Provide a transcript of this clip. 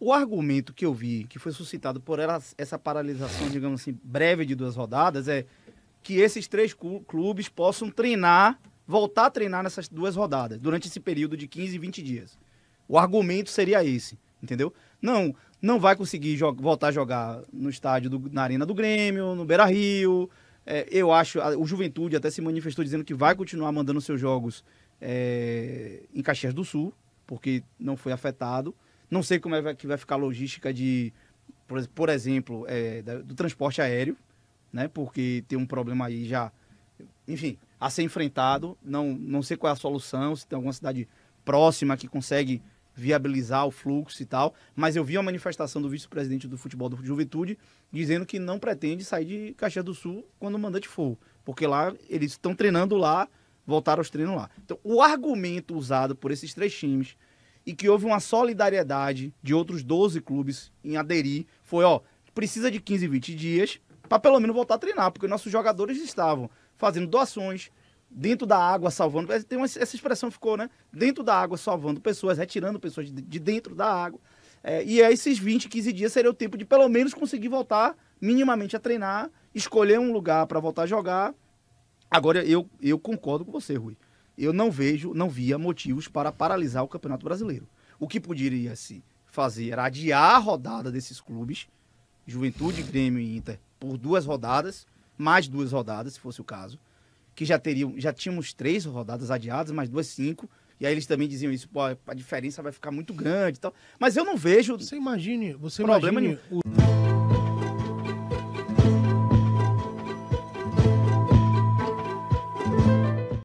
O argumento que eu vi, que foi suscitado por ela, essa paralisação, digamos assim, breve de duas rodadas, é que esses três clubes possam treinar, voltar a treinar nessas duas rodadas, durante esse período de 15, 20 dias. O argumento seria esse, entendeu? Não, não vai conseguir voltar a jogar no estádio, do, na Arena do Grêmio, no Beira Rio. É, eu acho, a, o Juventude até se manifestou dizendo que vai continuar mandando seus jogos é, em Caxias do Sul, porque não foi afetado. Não sei como é que vai ficar a logística de, por, exemplo, é, do transporte aéreo, né? Porque tem um problema aí já, enfim, a ser enfrentado. Não, não sei qual é a solução, se tem alguma cidade próxima que consegue viabilizar o fluxo e tal. Mas eu vi a manifestação do vice-presidente do futebol do Juventude dizendo que não pretende sair de Caxias do Sul quando o mandante for, porque lá eles estão treinando lá, voltaram aos treinos lá. Então, o argumento usado por esses três times e que houve uma solidariedade de outros 12 clubes em aderir. Foi, ó, precisa de 15, 20 dias para pelo menos voltar a treinar, porque nossos jogadores estavam fazendo doações, dentro da água salvando. É, tem uma, essa expressão ficou, né? Dentro da água salvando pessoas, retirando pessoas de, de dentro da água. É, e esses 20, 15 dias seria o tempo de pelo menos conseguir voltar minimamente a treinar, escolher um lugar para voltar a jogar. Agora, eu, eu concordo com você, Rui eu não vejo, não via motivos para paralisar o Campeonato Brasileiro. O que poderia se fazer era adiar a rodada desses clubes, Juventude, Grêmio e Inter, por duas rodadas, mais duas rodadas, se fosse o caso, que já teriam, já tínhamos três rodadas adiadas, mais duas cinco, e aí eles também diziam isso, pô, a diferença vai ficar muito grande e tal. Mas eu não vejo. Você imagine, você problema imagine nenhum. O...